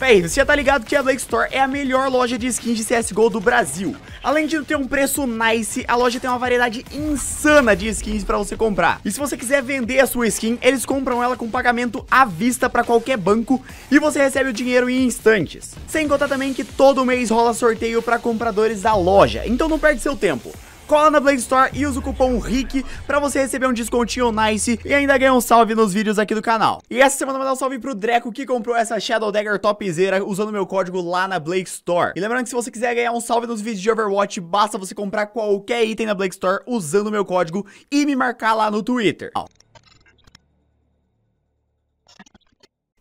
Peraí, você já tá ligado que a Blake Store é a melhor loja de skins de CSGO do Brasil. Além de ter um preço nice, a loja tem uma variedade insana de skins pra você comprar. E se você quiser vender a sua skin, eles compram ela com pagamento à vista pra qualquer banco e você recebe o dinheiro em instantes. Sem contar também que todo mês rola sorteio pra compradores da loja, então não perde seu tempo cola na Play Store e usa o cupom RIC pra você receber um descontinho nice e ainda ganhar um salve nos vídeos aqui do canal. E essa semana eu vou dar um salve pro Dreco que comprou essa Shadow Dagger topzera usando meu código lá na Blake Store. E lembrando que se você quiser ganhar um salve nos vídeos de Overwatch, basta você comprar qualquer item na Blake Store usando meu código e me marcar lá no Twitter. Ó.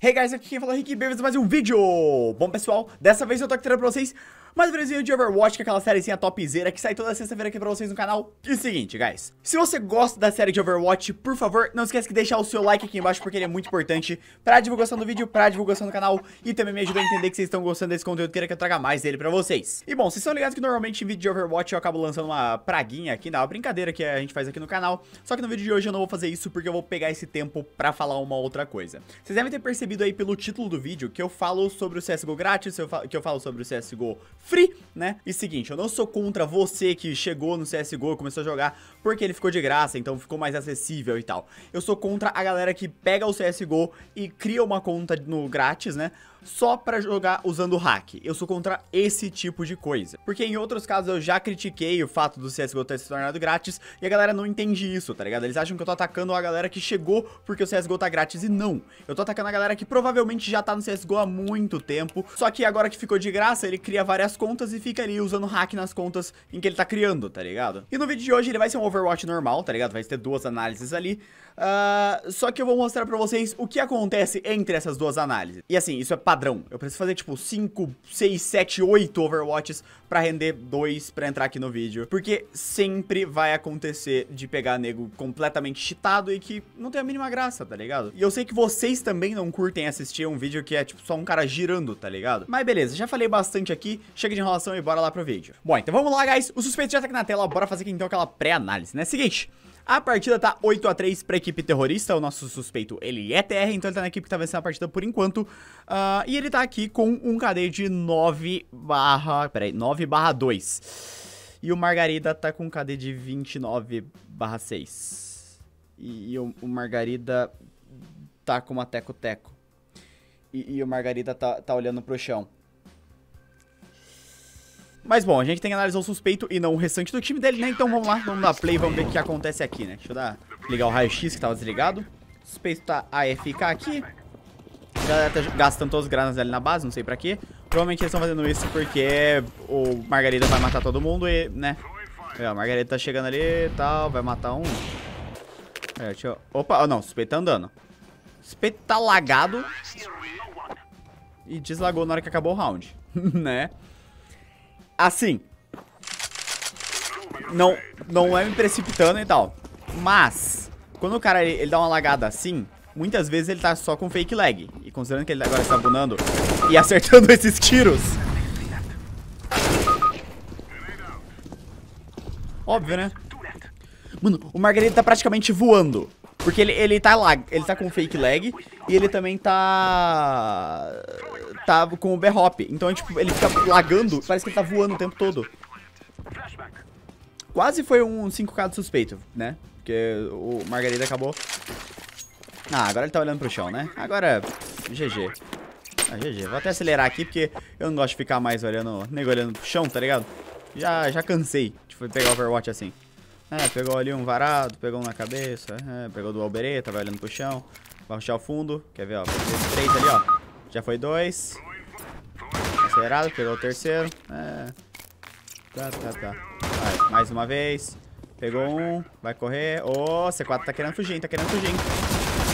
Hey guys, aqui quem falou é Rick, bem-vindos a mais um vídeo! Bom pessoal, dessa vez eu tô aqui trazendo pra vocês mais um vídeo de Overwatch, que é aquela sériezinha topzera que sai toda sexta-feira aqui pra vocês no canal. E é o seguinte, guys, se você gosta da série de Overwatch, por favor, não esquece de deixar o seu like aqui embaixo, porque ele é muito importante pra divulgação do vídeo, pra divulgação do canal, e também me ajuda a entender que vocês estão gostando desse conteúdo, queira que eu traga mais dele pra vocês. E bom, vocês estão ligados que normalmente em vídeo de Overwatch eu acabo lançando uma praguinha aqui, Uma brincadeira que a gente faz aqui no canal, só que no vídeo de hoje eu não vou fazer isso, porque eu vou pegar esse tempo pra falar uma outra coisa. Vocês devem ter percebido aí pelo título do vídeo que eu falo sobre o CSGO grátis, que eu falo sobre o CSGO free, né? E seguinte, eu não sou contra você que chegou no CSGO e começou a jogar porque ele ficou de graça, então ficou mais acessível e tal. Eu sou contra a galera que pega o CSGO e cria uma conta no grátis, né? só para jogar usando hack. Eu sou contra esse tipo de coisa. Porque em outros casos eu já critiquei o fato do CSGO ter se tornado grátis e a galera não entende isso, tá ligado? Eles acham que eu tô atacando a galera que chegou porque o CSGO tá grátis e não. Eu tô atacando a galera que provavelmente já tá no CSGO há muito tempo, só que agora que ficou de graça, ele cria várias contas e fica ali usando hack nas contas em que ele tá criando, tá ligado? E no vídeo de hoje ele vai ser um Overwatch normal, tá ligado? Vai ter duas análises ali. Uh, só que eu vou mostrar pra vocês o que acontece entre essas duas análises. E assim, isso é padrão. Eu preciso fazer tipo 5, 6, 7, 8 Overwatches pra render 2 pra entrar aqui no vídeo. Porque sempre vai acontecer de pegar nego completamente cheatado e que não tem a mínima graça, tá ligado? E eu sei que vocês também não curtem assistir um vídeo que é tipo só um cara girando, tá ligado? Mas beleza, já falei bastante aqui, chega de enrolação e bora lá pro vídeo. Bom, então vamos lá, guys. O suspeito já tá aqui na tela, bora fazer aqui então aquela pré-análise, né? Seguinte... A partida tá 8x3 pra equipe terrorista, o nosso suspeito, ele é TR, então ele tá na equipe que tá vencendo a partida por enquanto. Uh, e ele tá aqui com um KD de 9 barra... peraí, 9 barra 2. E o Margarida tá com um KD de 29 barra 6. E, e o, o, Margarida tá com uma teco-teco. E, e, o Margarida tá, tá olhando pro chão. Mas bom, a gente tem que analisar o suspeito e não o restante do time dele, né? Então vamos lá, vamos dar play, vamos ver o que acontece aqui, né? Deixa eu dar, ligar o raio-x que tava desligado. O suspeito tá AFK aqui. A galera tá gastando todas as granas ali na base, não sei pra quê. Provavelmente eles estão fazendo isso porque o Margarida vai matar todo mundo e, né? É, a Margarida tá chegando ali e tal, vai matar um. É, deixa eu... Opa, oh, não, o suspeito tá andando. O suspeito tá lagado. E deslagou na hora que acabou o round, né? Assim. Não, não é me precipitando e tal. Mas, quando o cara ele, ele, dá uma lagada assim, muitas vezes ele tá só com fake lag. E considerando que ele agora está bunando e acertando esses tiros. Óbvio, né? Mano, o Margarida tá praticamente voando. Porque ele, ele tá lag, ele tá com fake lag e ele também tá. tá com o B-hop. Então é, tipo, ele fica lagando, parece que ele tá voando o tempo todo. Quase foi um 5k suspeito, né? Porque o Margarida acabou. Ah, agora ele tá olhando pro chão, né? Agora, GG. Ah, GG. Vou até acelerar aqui, porque eu não gosto de ficar mais olhando, nego olhando pro chão, tá ligado? Já, já cansei de pegar Overwatch assim. É, pegou ali um varado, pegou um na cabeça, é, pegou do albereta, vai olhando pro chão. Vai ruxar o fundo. Quer ver, ó. três ali, ó. Já foi dois. Acelerado, pegou o terceiro. É. Tá, tá, tá. Vai, mais uma vez. Pegou um. Vai correr. Ô, oh, C4 tá querendo fugir, tá querendo fugir.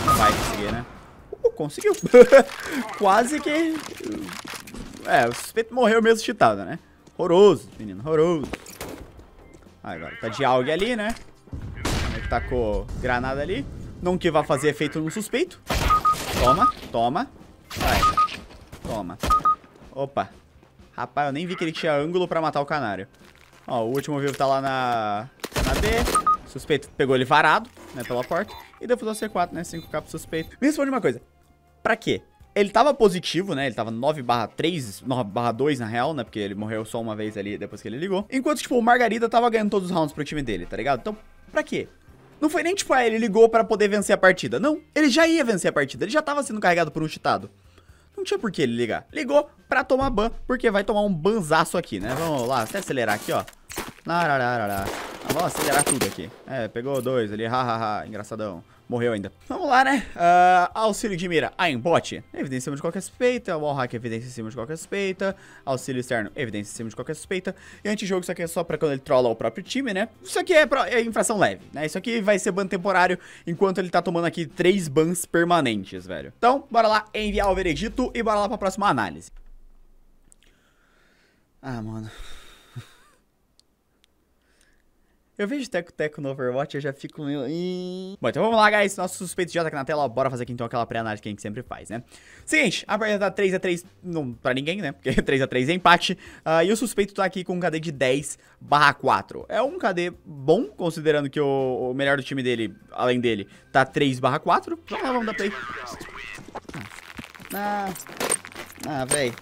Não vai conseguir, né? Uh, conseguiu. Quase que... É, o suspeito morreu mesmo cheatado, né? Horroroso, menino, horroroso. Ah, agora tá de algo ali, né? Ele é tacou tá granada ali. Não que vá fazer efeito no suspeito. Toma, toma. Vai. Toma. Opa. Rapaz, eu nem vi que ele tinha ângulo pra matar o canário. Ó, o último vivo tá lá na, na B. Suspeito pegou ele varado, né, pela porta. E deu o C4, né, 5k pro suspeito. Me responde uma coisa. Pra quê? Ele tava positivo, né? Ele tava 9 barra 3, 9 barra 2 na real, né? Porque ele morreu só uma vez ali depois que ele ligou. Enquanto, tipo, o Margarida tava ganhando todos os rounds pro time dele, tá ligado? Então, pra quê? Não foi nem tipo, ah, ele ligou para poder vencer a partida. Não, ele já ia vencer a partida, ele já tava sendo carregado por um cheatado. Não tinha por que ele ligar. Ligou pra tomar ban, porque vai tomar um banzaço aqui, né? Vamos lá, até acelerar aqui, ó. Vamos acelerar tudo aqui. É, pegou dois ali, hahaha, engraçadão. Morreu ainda. Vamos lá, né? Uh, auxílio de mira, aimbot. Ah, evidência em cima de qualquer suspeita. Wallhack, evidência em cima de qualquer suspeita. Auxílio externo, evidência em cima de qualquer suspeita. E antijogo, isso aqui é só pra quando ele trola o próprio time, né? Isso aqui é, pra, é infração leve, né? Isso aqui vai ser ban temporário enquanto ele tá tomando aqui três bans permanentes, velho. Então, bora lá enviar o veredito e bora lá pra próxima análise. Ah, mano. Eu vejo teco-teco no Overwatch, eu já fico meio... Bom, então vamos lá, guys. Nosso suspeito já tá aqui na tela. Bora fazer aqui, então, aquela pré-análise que a gente sempre faz, né? Seguinte, a partida tá 3x3... Não, pra ninguém, né? Porque 3x3 é empate. Uh, e o suspeito tá aqui com um KD de 10 4. É um KD bom, considerando que o, o melhor do time dele, além dele, tá 3 barra 4. Vamos lá, vamos dar play. Ah, ah velho.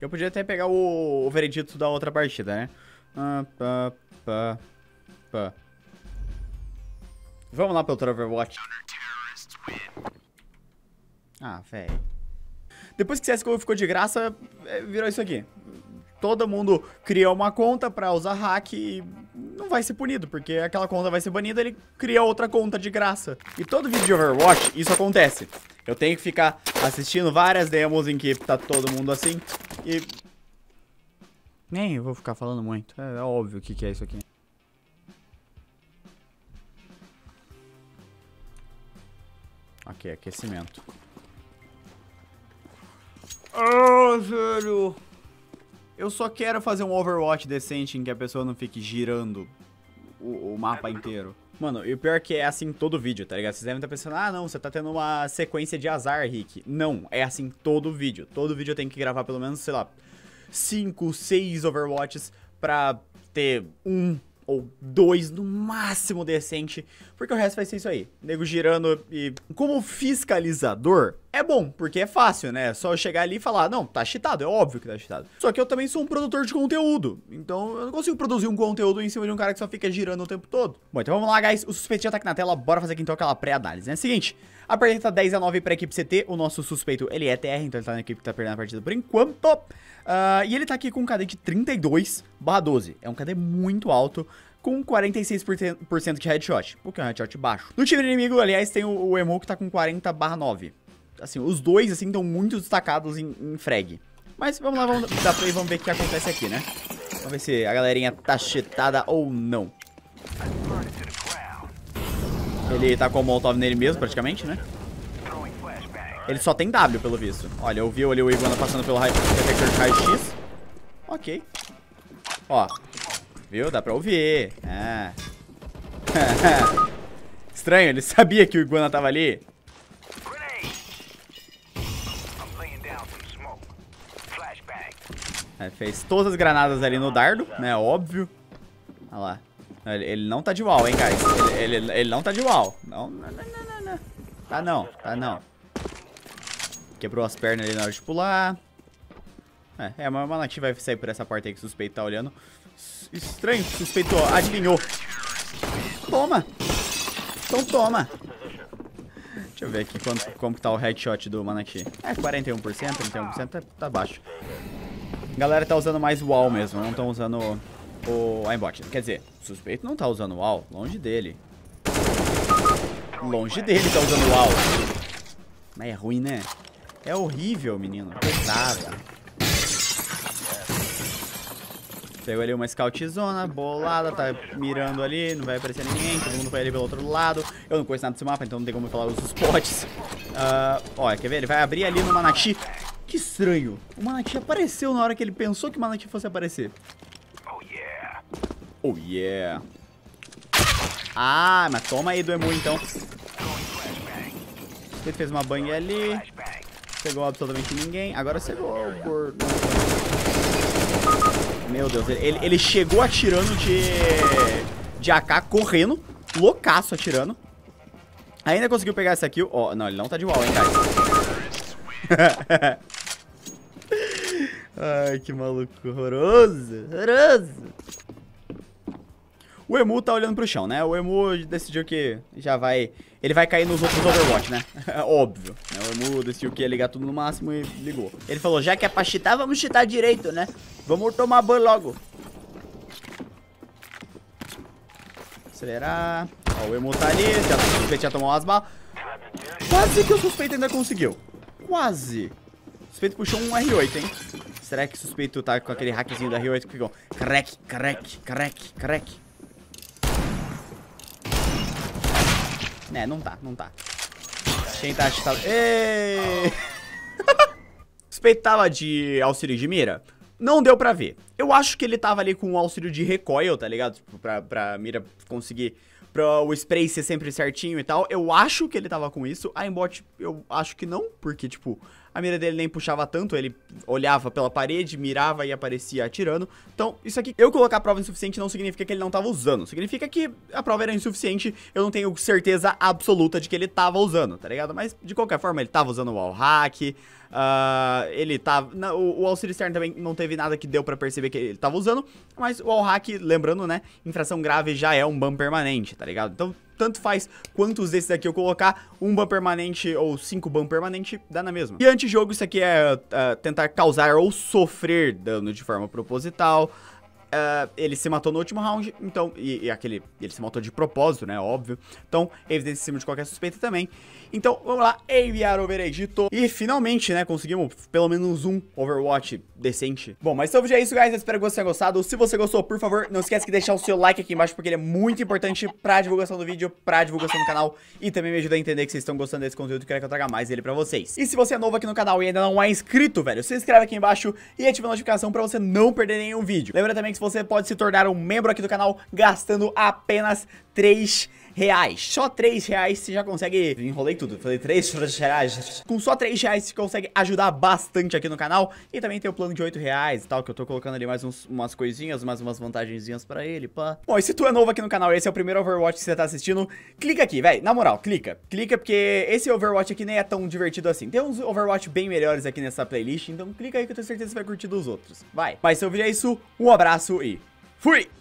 Eu podia até pegar o, o veredito da outra partida, né? Ah, pá, pá, pá. Vamos lá pelo outro Overwatch. Ah, velho. Depois que CSGO ficou de graça, é, virou isso aqui. Todo mundo criou uma conta pra usar hack e não vai ser punido, porque aquela conta vai ser banida, ele cria outra conta de graça. E todo vídeo de Overwatch, isso acontece. Eu tenho que ficar assistindo várias demos em que tá todo mundo assim. E. Nem eu vou ficar falando muito. É, é óbvio o que, que é isso aqui. Ok, é aquecimento. Oh, velho! Eu só quero fazer um Overwatch decente em que a pessoa não fique girando o, o mapa inteiro. Mano, e o pior é que é assim todo vídeo, tá ligado? Vocês devem estar tá pensando, ah, não, você tá tendo uma sequência de azar, Rick. Não, é assim todo vídeo. Todo vídeo eu tenho que gravar pelo menos, sei lá, 5, 6 Overwatches pra ter um ou dois no máximo decente, porque o resto vai ser isso aí. Nego girando e como fiscalizador, é bom, porque é fácil, né? É só eu chegar ali e falar, não, tá cheatado, é óbvio que tá cheatado. Só que eu também sou um produtor de conteúdo, então eu não consigo produzir um conteúdo em cima de um cara que só fica girando o tempo todo. Bom, então vamos lá, guys, o suspeito já tá aqui na tela, bora fazer aqui então aquela pré-análise, né? Seguinte, a partida tá 10 a 9 pra equipe CT, o nosso suspeito, ele é TR, então ele tá na equipe que tá perdendo a partida por enquanto. Uh, e ele tá aqui com um KD de 32 barra 12, é um KD muito alto, com 46% de headshot, porque é um headshot baixo. No time inimigo, aliás, tem o, o Emu que tá com 40 barra 9 assim, os dois, assim, estão muito destacados em, em frag. Mas vamos lá, vamos dar play e vamos ver o que acontece aqui, né? Vamos ver se a galerinha tá chetada ou não. Ele tá com o Molotov nele mesmo, praticamente, né? Ele só tem W, pelo visto. Olha, eu vi ali o Iguana passando pelo detector de raio-x. Ok. Ó. Viu? Dá pra ouvir. É. Estranho, ele sabia que o Iguana tava ali. Aí é, fez todas as granadas ali no dardo, né? Óbvio. Olha lá. Ele, ele não tá de wall, hein, guys. Ele, ele, ele, não tá de wall. Não, não, não, não, não. Tá não, tá não. Quebrou as pernas ali na hora de pular. É, é o Manati vai sair por essa porta aí que o suspeito tá olhando. Estranho, suspeito adivinhou. Toma! Então toma! Deixa eu ver aqui quanto, como que tá o headshot do Manati. É, 41%, 31%, tá, tá baixo. A galera tá usando mais o wall mesmo, não estão usando o aimbot. Quer dizer, o suspeito não tá usando o wall, longe dele. Longe dele tá usando o wall. Mas é ruim, né? É horrível, menino. Pesada. Pegou ali uma scoutzona, bolada, tá mirando ali, não vai aparecer ninguém, todo mundo vai ali pelo outro lado. Eu não conheço nada desse mapa, então não tem como falar os spots. Uh, ó, quer ver? Ele vai abrir ali no Manati. Que estranho. O Manati apareceu na hora que ele pensou que o Manati fosse aparecer. Oh yeah. Oh yeah. Ah, mas toma aí do Emu então. Ele fez uma bang ali. Pegou absolutamente ninguém. Agora chegou por... Meu Deus, ele, ele chegou atirando de... De AK, correndo. Loucaço atirando. Ainda conseguiu pegar essa kill. Ó, oh, não, ele não tá de wall, hein, cara. Ai, que maluco horroroso. Horroroso. O Emu tá olhando pro chão, né? O Emu decidiu que já vai... Ele vai cair nos outros Overwatch, né? Óbvio. Né? O Emu decidiu que ia ligar tudo no máximo e ligou. Ele falou, já que é pra cheatar, vamos cheatar direito, né? Vamos tomar ban logo. Acelerar. Ó, o Emu tá ali. Já, já tomou umas balas. Quase que o suspeito ainda conseguiu. Quase. O suspeito puxou um R8, hein? Será que suspeito tá com aquele hackzinho da Rio 8 ficou? Crack, crack, crack, crack. Né, não tá, não tá. Quem tá achando... suspeito tava de auxílio de mira? Não deu pra ver. Eu acho que ele tava ali com o auxílio de recoil, tá ligado? Tipo, pra, pra mira conseguir... Pra o spray ser sempre certinho e tal. Eu acho que ele tava com isso. A embot, eu acho que não. Porque, tipo, a mira dele nem puxava tanto, ele olhava pela parede, mirava e aparecia atirando. Então, isso aqui, eu colocar a prova insuficiente não significa que ele não tava usando. Significa que a prova era insuficiente, eu não tenho certeza absoluta de que ele tava usando, tá ligado? Mas, de qualquer forma, ele tava usando o wallhack, Uh, ah, ele tava. Na, o, o auxílio externo também não teve nada que deu pra perceber que ele tava usando. Mas o wallhack, lembrando, né? Infração grave já é um ban permanente, tá ligado? Então tanto faz quantos desses aqui eu colocar, um ban permanente ou cinco ban permanente, dá na mesma. E antijogo, isso aqui é uh, tentar causar ou sofrer dano de forma proposital, Uh, ele se matou no último round, então. E, e, aquele. Ele se matou de propósito, né? Óbvio. Então, evidência em cima de qualquer suspeita também. Então, vamos lá, enviar o veredito. E finalmente, né? Conseguimos pelo menos um Overwatch decente. Bom, mas sobre então, é isso, guys. Eu espero que vocês tenham gostado. Se você gostou, por favor, não esquece de deixar o seu like aqui embaixo, porque ele é muito importante pra divulgação do vídeo, pra divulgação do canal. E também me ajuda a entender que vocês estão gostando desse conteúdo e querem que eu traga mais ele pra vocês. E se você é novo aqui no canal e ainda não é inscrito, velho, se inscreve aqui embaixo e ativa a notificação pra você não perder nenhum vídeo. Lembra também que você pode se tornar um membro aqui do canal gastando apenas 3 reais. Só 3 reais você já consegue... Enrolei tudo, falei 3 reais. Com só 3 reais você consegue ajudar bastante aqui no canal. E também tem o plano de 8 reais e tal, que eu tô colocando ali mais uns, umas coisinhas, mais umas vantagenzinhas pra ele, pá. Bom, e se tu é novo aqui no canal e esse é o primeiro Overwatch que você tá assistindo, clica aqui, velho. Na moral, clica. Clica porque esse Overwatch aqui nem é tão divertido assim. Tem uns Overwatch bem melhores aqui nessa playlist, então clica aí que eu tenho certeza que você vai curtir dos outros. Vai. Mas se eu vi é isso, um abraço e fui!